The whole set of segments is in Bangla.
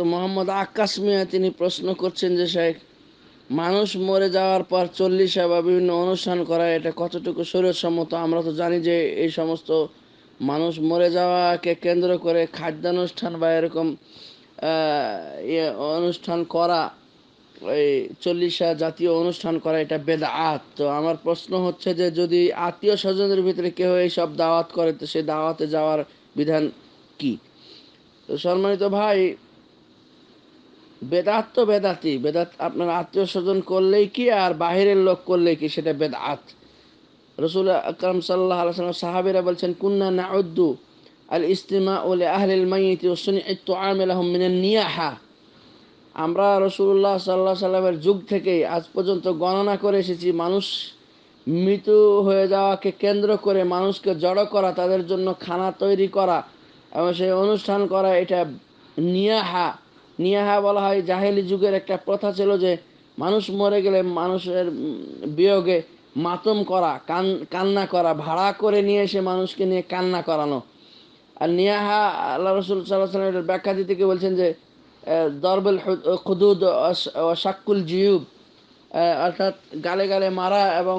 হজরত মোহাম্মদ আকাশ মিয়া তিনি প্রশ্ন করছেন যে শেখ মানুষ মরে যাওয়ার পর চল্লিশ বা বিভিন্ন অনুষ্ঠান করা এটা কতটুকু সম্মত আমরা তো জানি যে এই সমস্ত মানুষ মরে যাওয়াকে কেন্দ্র করে খাদ্যানুষ্ঠান বা এরকম ইয়ে অনুষ্ঠান করা ওই চল্লিশা জাতীয় অনুষ্ঠান করা এটা বেদাত তো আমার প্রশ্ন হচ্ছে যে যদি আত্মীয় স্বজনের ভিতরে কেউ এইসব দাওয়াত করে তো সে দাওয়াতে যাওয়ার বিধান কী তো সম্মানিত ভাই বেদাত তো বেদাতি বেদাত আপনার আত্মীয় স্বজন করলেই কি আর বাহিরের লোক করলেই কি সেটা বেদাত রসুল আকরম সাল্লাহ আলসালাম সাহাবিরা বলছেন কুন্না না উদ্দু আল ইস্তিমা ওলে আহলিল মাইতি ওসুনি ইত্তু আমেল আহমিনের নিয়াহা আমরা রসুল্লাহ সাল্লাহ সাল্লামের যুগ থেকেই আজ পর্যন্ত গণনা করে এসেছি মানুষ মৃত্যু হয়ে যাওয়াকে কেন্দ্র করে মানুষকে জড়ো করা তাদের জন্য খানা তৈরি করা এবং সেই অনুষ্ঠান করা এটা নিয়াহা নিয়াহা বলা হয় জাহেলি যুগের একটা প্রথা ছিল যে মানুষ মরে গেলে মানুষের বিয়োগে মাতম করা কান কান্না করা ভাড়া করে নিয়ে এসে মানুষকে নিয়ে কান্না করানো আর নিয়াহা আল্লাহ রসুল সাল্লাহ ব্যাখ্যা দিতে গিয়ে বলছেন যে দরবেল খুদুদ শাক্কুল জিউব অর্থাৎ গালে গালে মারা এবং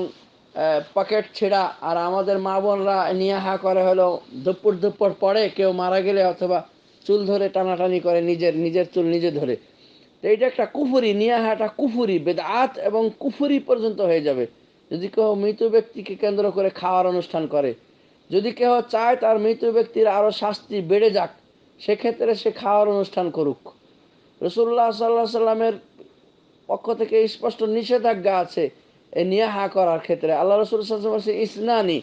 পকেট ছেঁড়া আর আমাদের মা বোনরা নিয়াহা করে হলো দুপুর দুপুর পরে কেউ মারা গেলে অথবা চুল ধরে টানাটানি করে নিজের নিজের চুল নিজে ধরে তো এটা একটা কুফুরি নিয়ে একটা কুফুরি বেদাত এবং কুফুরি পর্যন্ত হয়ে যাবে যদি কেউ মৃত ব্যক্তিকে কেন্দ্র করে খাওয়ার অনুষ্ঠান করে যদি কেউ চায় তার মৃত ব্যক্তির আরও শাস্তি বেড়ে যাক সেক্ষেত্রে সে খাওয়ার অনুষ্ঠান করুক রসুল্লাহ সাল্লাহ সাল্লামের পক্ষ থেকে স্পষ্ট নিষেধাজ্ঞা আছে এই নিয়াহা করার ক্ষেত্রে আল্লাহ রসুল ইসনানি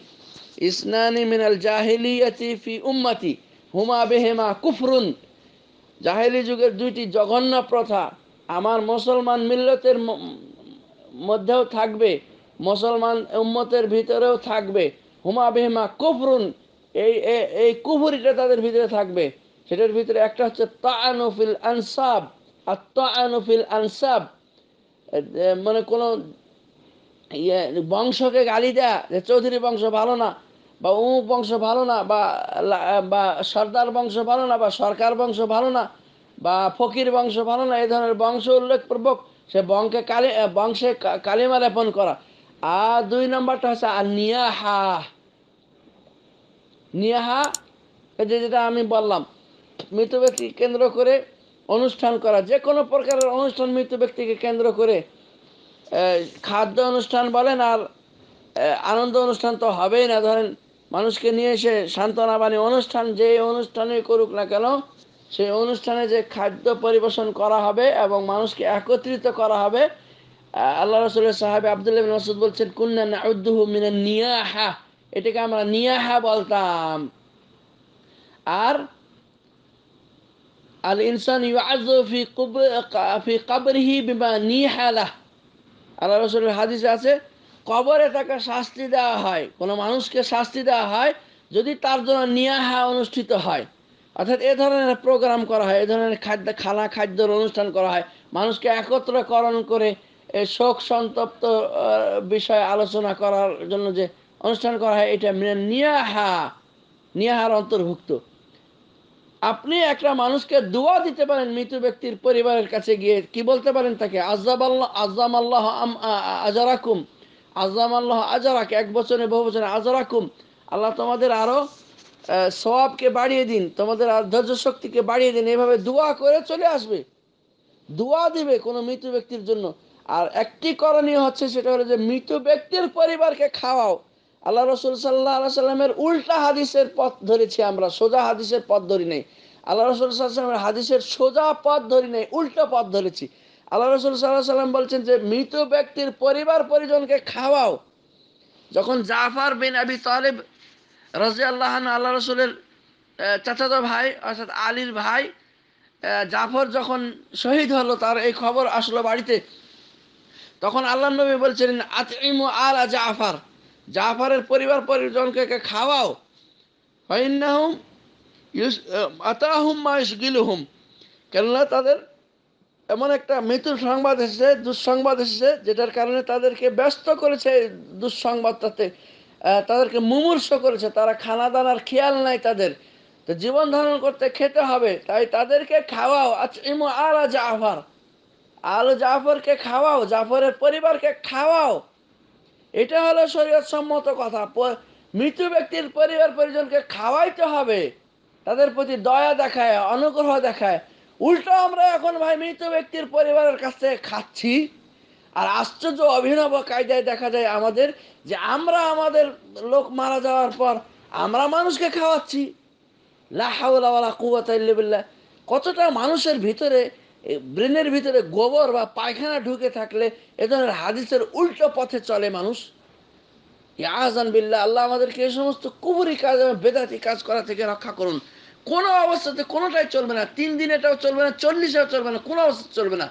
ইসনানি মিনাল জাহিলিয়াতি ফি উম্মাতি হুমা বেহেমা কুফরুন জাহেলি যুগের দুইটি জঘন্য প্রথা আমার মুসলমান মিল্লতের মধ্যেও থাকবে মুসলমান উম্মতের ভিতরেও থাকবে হুমা বেহেমা কুফরুন এই এই কুফুরিটা তাদের ভিতরে থাকবে সেটার ভিতরে একটা হচ্ছে তানুফিল আনসাব আর তানুফিল আনসাব মানে কোনো ইয়ে বংশকে গালি দেয়া যে চৌধুরী বংশ ভালো না বা অমুক বংশ ভালো না বা বা সর্দার বংশ ভালো না বা সরকার বংশ ভালো না বা ফকির বংশ ভালো না এই ধরনের বংশ উল্লেখপূর্বক সে বংকে কালি বংশে কালিমা রেপন করা আর দুই নম্বরটা হচ্ছে আর নিয়াহা নিয়াহা যে যেটা আমি বললাম মৃত ব্যক্তি কেন্দ্র করে অনুষ্ঠান করা যে কোনো প্রকারের অনুষ্ঠান মৃত ব্যক্তিকে কেন্দ্র করে খাদ্য অনুষ্ঠান বলেন আর আনন্দ অনুষ্ঠান তো হবেই না ধরেন মানুষকে নিয়ে এসে সান্ত্বনাবাণী অনুষ্ঠান যে অনুষ্ঠানে করুক না কেন সেই অনুষ্ঠানে যে খাদ্য পরিবেশন করা হবে এবং মানুষকে একত্রিত করা হবে আল্লাহ রসুলের সাহেব আবদুল্লাহ মাসুদ বলছেন কুন্না নাউদ্দুহু মিনা নিয়াহা এটাকে আমরা নিয়াহা বলতাম আর আল ইনসান ইউআযু ফি কুব ফি কবরিহি বিমা নিহালা আল্লাহ রসুলের হাদিস আছে কবরে তাকে শাস্তি দেওয়া হয় কোনো মানুষকে শাস্তি দেওয়া হয় যদি তার জন্য নিয়াহা অনুষ্ঠিত হয় অর্থাৎ এ ধরনের প্রোগ্রাম করা হয় এ ধরনের খাদ্য খানা খাদ্যর অনুষ্ঠান করা হয় মানুষকে একত্রকরণ করে শোক সন্তপ্ত বিষয়ে আলোচনা করার জন্য যে অনুষ্ঠান করা হয় এটা মানে নিয়াহা নিয়াহার অন্তর্ভুক্ত আপনি একটা মানুষকে দোয়া দিতে পারেন মৃত ব্যক্তির পরিবারের কাছে গিয়ে কি বলতে পারেন তাকে আজাব আল্লাহ আজাম আল্লাহ আজারাকুম আজাম আল্লাহ আজারাক এক বছরে বহু বছরে আজারাকুম আল্লাহ তোমাদের আরও সবাবকে বাড়িয়ে দিন তোমাদের আর ধৈর্য শক্তিকে বাড়িয়ে দিন এভাবে দোয়া করে চলে আসবে দোয়া দিবে কোনো মৃত ব্যক্তির জন্য আর একটি করণীয় হচ্ছে সেটা হলো যে মৃত ব্যক্তির পরিবারকে খাওয়াও আল্লাহ রসুল সাল্লাহ আল্লাহ সাল্লামের উল্টা হাদিসের পথ ধরেছি আমরা সোজা হাদিসের পথ ধরি নেই আল্লাহ রসুল সাল্লামের হাদিসের সোজা পথ ধরি নেই উল্টা পথ ধরেছি আল্লাহ রসুল সাল্লাহ সাল্লাম বলছেন যে মৃত ব্যক্তির পরিবার পরিজনকে খাওয়াও যখন জাফার বিন আবি তালেব রাজি আল্লাহ আল্লাহ রসুলের চাচাত ভাই অর্থাৎ আলীর ভাই জাফর যখন শহীদ হলো তার এই খবর আসলো বাড়িতে তখন আল্লাহ নবী বলছিলেন আতিমু আ জাফার জাফারের পরিবার পরিজনকে খাওয়াও হুম হইনাহুম আতাহুম মাইশ হুম কেননা তাদের এমন একটা মৃত্যুর সংবাদ এসেছে দুঃসংবাদ এসেছে যেটার কারণে তাদেরকে ব্যস্ত করেছে দুঃসংবাদটাতে তাদেরকে মুমূর্ষ করেছে তারা খানা দানার খেয়াল নাই তাদের তো জীবন ধারণ করতে খেতে হবে তাই তাদেরকে খাওয়াও আচ্ছা, ইমো আলা জাফর আলো জাফরকে খাওয়াও জাফরের পরিবারকে খাওয়াও এটা হলো শরীয়ত সম্মত কথা মৃত্যু ব্যক্তির পরিবার পরিজনকে খাওয়াইতে হবে তাদের প্রতি দয়া দেখায় অনুগ্রহ দেখায় উল্টো আমরা এখন ভাই মৃত ব্যক্তির পরিবারের কাছ থেকে খাচ্ছি আর আশ্চর্য অভিনব কায়দায় দেখা যায় আমাদের যে আমরা আমাদের লোক মারা যাওয়ার পর আমরা মানুষকে খাওয়াচ্ছি লাহাউলা কুয়াতিল্লা কতটা মানুষের ভিতরে ব্রেনের ভিতরে গোবর বা পায়খানা ঢুকে থাকলে এ ধরনের হাদিসের উল্টো পথে চলে মানুষ ইয়াজান বিল্লা আল্লাহ আমাদেরকে এই সমস্ত কুবুরি কাজ বেদাতি কাজ করা থেকে রক্ষা করুন কোনো অবস্থাতে কোনোটাই চলবে না তিন দিন এটাও চলবে না চল্লিশেও চলবে না কোনো অবস্থা চলবে না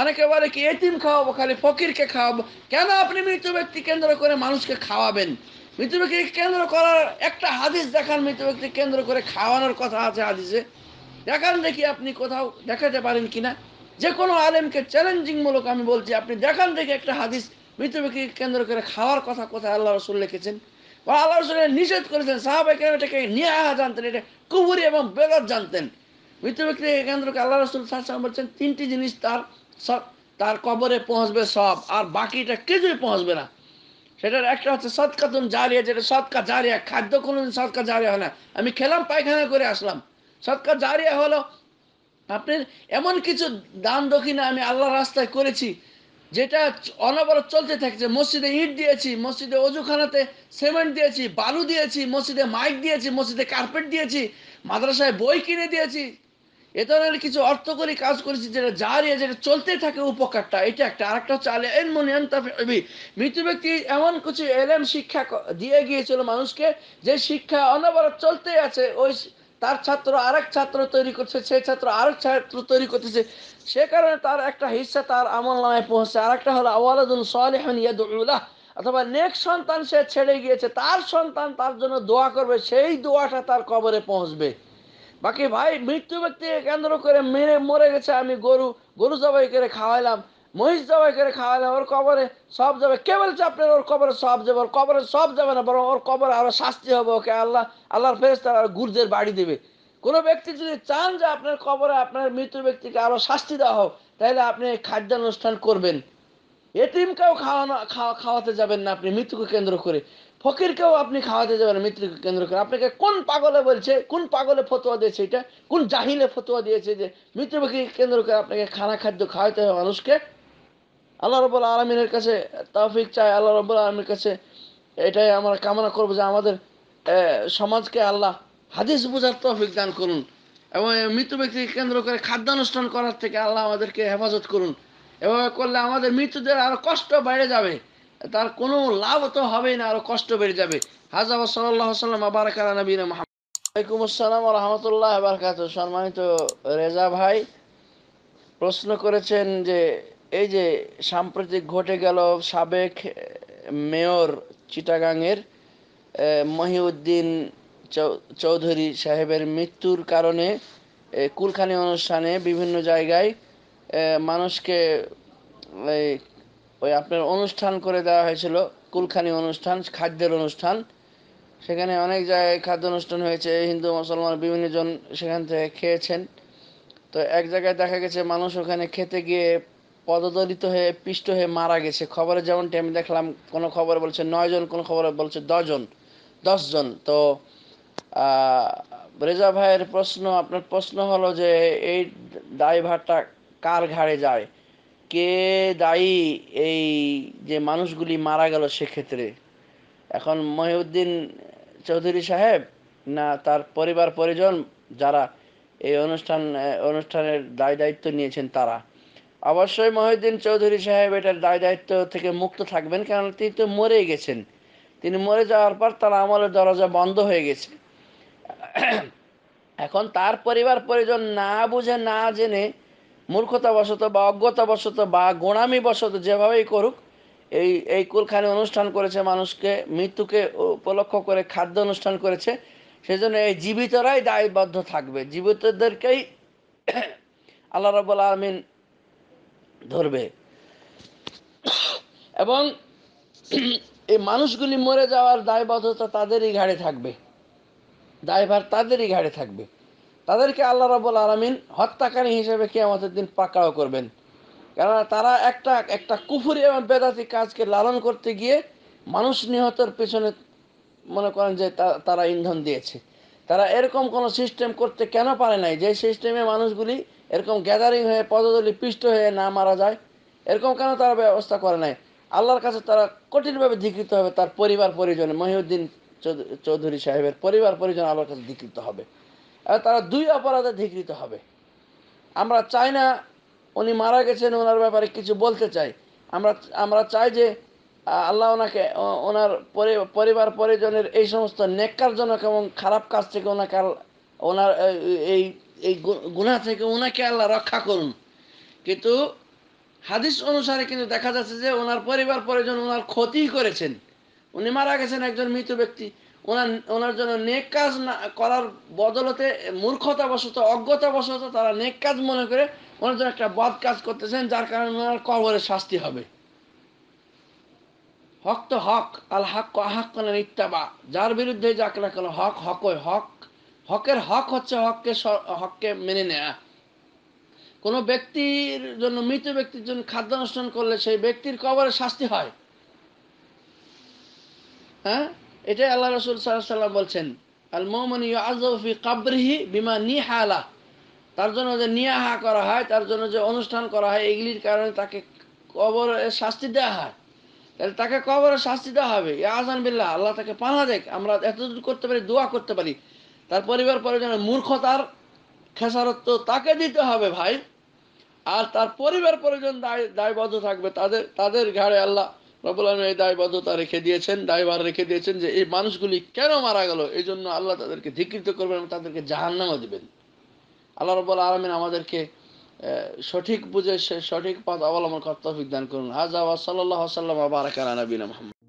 অনেকে বলে কি এতিম খাওয়াবো খালি ফকিরকে খাওয়াবো কেন আপনি মৃত ব্যক্তি কেন্দ্র করে মানুষকে খাওয়াবেন মৃত ব্যক্তিকে কেন্দ্র করার একটা হাদিস দেখান মৃত ব্যক্তি কেন্দ্র করে খাওয়ানোর কথা আছে হাদিসে দেখান দেখি আপনি কোথাও দেখাতে পারেন কিনা যে কোনো আলেমকে চ্যালেঞ্জিংমূলক আমি বলছি আপনি দেখান দেখি একটা হাদিস মৃত ব্যক্তিকে কেন্দ্র করে খাওয়ার কথা কোথায় আল্লাহ রসুল লিখেছেন আল্লাহ রসুল নিষেধ করেছেন সাহাবাই কেন এটাকে নিয়াহা জানতেন এটা কুবুরি এবং বেগত জানতেন মৃত ব্যক্তি কেন্দ্রকে আল্লাহ রসুল বলছেন তিনটি জিনিস তার সব তার কবরে পৌঁছবে সব আর বাকিটা কিছুই পৌঁছবে না সেটার একটা হচ্ছে সৎকাতুন জারিয়া যেটা সৎকা জারিয়া খাদ্য কোনোদিন সৎকা জারিয়া হয় না আমি খেলাম পায়খানা করে আসলাম সৎকা জারিয়া হলো আপনি এমন কিছু দান দক্ষিণা আমি আল্লাহ রাস্তায় করেছি যেটা অনবরত চলতে থাকছে মসজিদে ইট দিয়েছি মসজিদে অজুখানাতে সিমেন্ট দিয়েছি বালু দিয়েছি মসজিদে মাইক দিয়েছি মসজিদে কার্পেট দিয়েছি মাদ্রাসায় বই কিনে দিয়েছি এ ধরনের কিছু অর্থকরী কাজ করেছি যেটা জারিয়া ইয়ে, যেটা চলতে থাকে উপকারটা এটা একটা আরেকটা হচ্ছে আলে এনমনি মৃত্যু ব্যক্তি এমন কিছু এলএম শিক্ষা দিয়ে গিয়েছিল মানুষকে যে শিক্ষা অনবরত চলতে আছে ওই তার ছাত্র আরেক ছাত্র তৈরি করছে সে ছাত্র আরেক ছাত্র তৈরি করতেছে সে কারণে তার একটা হিসা তার আমল নামায় পৌঁছে আর একটা হলো আওয়ালাদুল সালেহন ইয়াদুল্লাহ অথবা নেক সন্তান সে ছেড়ে গিয়েছে তার সন্তান তার জন্য দোয়া করবে সেই দোয়াটা তার কবরে পৌঁছবে বাকি ভাই মৃত্যু ব্যক্তিকে কেন্দ্র করে মেরে মরে গেছে আমি গরু গরু জবাই করে খাওয়াইলাম মহিষ জবাই করে খাওয়ালে ওর কবরে সব যাবে কে বলছে আপনার ওর কবরে সব যাবে ওর কবরে সব যাবে না বরং ওর কবরে আরো শাস্তি হবে ওকে আল্লাহ আল্লাহর ফেরেস আর গুর্জের বাড়ি দেবে কোনো ব্যক্তি যদি চান যে আপনার কবরে আপনার মৃত ব্যক্তিকে আরো শাস্তি দেওয়া হোক তাহলে আপনি খাদ্যানুষ্ঠান করবেন কেউ খাওয়ানো খাওয়াতে যাবেন না আপনি মৃত্যুকে কেন্দ্র করে ফকিরকেও আপনি খাওয়াতে যাবেন মৃত্যুকে কেন্দ্র করে আপনাকে কোন পাগলে বলছে কোন পাগলে ফতোয়া দিয়েছে এটা কোন জাহিলে ফতোয়া দিয়েছে যে মৃত্যু কেন্দ্র করে আপনাকে খানা খাদ্য খাওয়াতে হবে মানুষকে আল্লাহ রবুল আলমিনের কাছে তাফিক চাই আল্লাহ রবুল আলমীর কাছে এটাই আমরা কামনা করবো যে আমাদের সমাজকে আল্লাহ হাদিস বোঝার তফিক দান করুন এবং মৃত ব্যক্তিকে কেন্দ্র করে খাদ্যানুষ্ঠান করার থেকে আল্লাহ আমাদেরকে হেফাজত করুন এভাবে করলে আমাদের মৃত্যুদের আরও কষ্ট বেড়ে যাবে তার কোনো লাভ তো হবেই না আরও কষ্ট বেড়ে যাবে হাজা সাল্লাহ সাল্লাম আবার নবীন ওয়ালাইকুম আসসালাম রহমতুল্লাহ বারকাত সম্মানিত রেজা ভাই প্রশ্ন করেছেন যে এই যে সাম্প্রতিক ঘটে গেল সাবেক মেয়র চিটাগাংয়ের মহিউদ্দিন চৌধুরী সাহেবের মৃত্যুর কারণে কুলখানি অনুষ্ঠানে বিভিন্ন জায়গায় মানুষকে ওই আপনার অনুষ্ঠান করে দেওয়া হয়েছিল কুলখানি অনুষ্ঠান খাদ্যের অনুষ্ঠান সেখানে অনেক জায়গায় খাদ্য অনুষ্ঠান হয়েছে হিন্দু মুসলমান বিভিন্ন জন সেখান থেকে খেয়েছেন তো এক জায়গায় দেখা গেছে মানুষ ওখানে খেতে গিয়ে পদদলিত হয়ে পিষ্ট হয়ে মারা গেছে খবরে যেমনটি আমি দেখলাম কোনো খবর বলছে নয়জন কোনো খবর বলছে দশজন দশজন তো রেজা ভাইয়ের প্রশ্ন আপনার প্রশ্ন হলো যে এই ড্রাইভারটা কার ঘাড়ে যায় কে দায়ী এই যে মানুষগুলি মারা গেল সেক্ষেত্রে এখন মহিউদ্দিন চৌধুরী সাহেব না তার পরিবার পরিজন যারা এই অনুষ্ঠান অনুষ্ঠানের দায় দায়িত্ব নিয়েছেন তারা অবশ্যই মহিউদ্দিন চৌধুরী সাহেব এটার দায় দায়িত্ব থেকে মুক্ত থাকবেন কারণ তিনি তো মরেই গেছেন তিনি মরে যাওয়ার পর তার আমলের দরজা বন্ধ হয়ে গেছে এখন তার পরিবার পরিজন না বুঝে না জেনে মূর্খতাবশত বা অজ্ঞতাবশত বা গোড়ামিবশত যেভাবেই করুক এই এই কুলখানি অনুষ্ঠান করেছে মানুষকে মৃত্যুকে উপলক্ষ করে খাদ্য অনুষ্ঠান করেছে সেজন্য এই জীবিতরাই দায়বদ্ধ থাকবে জীবিতদেরকেই আল্লাহ রবুল্লা আলমিন ধরবে এবং এই মানুষগুলি মরে যাওয়ার দায়বদ্ধতা তাদেরই ঘাড়ে থাকবে দায়ভার তাদেরই ঘাড়ে থাকবে তাদেরকে আল্লাহ রবুল আলমিন হত্যাকারী হিসেবে কে আমাদের দিন পাকড়াও করবেন কেননা তারা একটা একটা কুফুরি এবং বেদাতি কাজকে লালন করতে গিয়ে মানুষ নিহতের পেছনে মনে করেন যে তারা ইন্ধন দিয়েছে তারা এরকম কোনো সিস্টেম করতে কেন পারে নাই যে সিস্টেমে মানুষগুলি এরকম গ্যাদারিং হয়ে পদদলি পিষ্ট হয়ে না মারা যায় এরকম কেন তারা ব্যবস্থা করে নাই আল্লাহর কাছে তারা কঠিনভাবে ধিকৃত হবে তার পরিবার পরিজনে মহিউদ্দিন চৌধুরী সাহেবের পরিবার পরিজন আল্লাহর কাছে ধিকৃত হবে তারা দুই অপরাধে ধিকৃত হবে আমরা চাই না উনি মারা গেছেন ওনার ব্যাপারে কিছু বলতে চাই আমরা আমরা চাই যে আল্লাহ ওনাকে ওনার পরিবার পরিজনের এই সমস্ত নেককারজনক এবং খারাপ কাজ থেকে ওনাকে ওনার এই এই গুণা থেকে ওনাকে আল্লাহ রক্ষা করুন কিন্তু হাদিস অনুসারে কিন্তু দেখা যাচ্ছে যে ওনার পরিবার পরিজন ওনার ক্ষতি করেছেন উনি মারা গেছেন একজন মৃত ব্যক্তি ওনার ওনার জন্য নেক কাজ না করার বদলতে মূর্খতাবশত অজ্ঞতাবশত তারা নেক কাজ মনে করে ওনার জন্য একটা বদ কাজ করতেছেন যার কারণে ওনার কবরের শাস্তি হবে হক তো হক আল হক আহাক ইত্তাবা যার বিরুদ্ধে যাক না কেন হক হকই হক হকের হক হচ্ছে হককে হককে মেনে নেয়া কোন ব্যক্তির জন্য মৃত ব্যক্তির জন্য খাদ্য অনুষ্ঠান করলে সেই ব্যক্তির কবরে শাস্তি হয় হ্যাঁ এটাই আল্লাহ রসুল সাল্লাহ সাল্লাম বলছেন আল মোমন আজফি কাবরিহি বিমা নিহালা তার জন্য যে নিয়াহা করা হয় তার জন্য যে অনুষ্ঠান করা হয় এগুলির কারণে তাকে কবরে শাস্তি দেওয়া হয় তাহলে তাকে কবরে শাস্তি দেওয়া হবে এ আজান বিল্লাহ আল্লাহ তাকে পানা দেখ আমরা এতদূর করতে পারি দোয়া করতে পারি তার পরিবার পরিজন মূর্খতার খেসারত তাকে দিতে হবে ভাই আর তার পরিবার পরিজন দায় দায়বদ্ধ থাকবে তাদের তাদের ঘাড়ে আল্লাহ রবুল এই দায়বদ্ধতা রেখে দিয়েছেন দায়ভার রেখে দিয়েছেন যে এই মানুষগুলি কেন মারা গেল এই জন্য আল্লাহ তাদেরকে ধিকৃত করবেন এবং তাদেরকে জাহান্নামা দেবেন আল্লাহ রবুল্লা আলমিন আমাদেরকে সঠিক বুঝে সঠিক পথ অবলম্বন করতে দান করুন হাজা ওয়াসাল্লাহ সাল্লাম বারাকানা নবীন মোহাম্মদ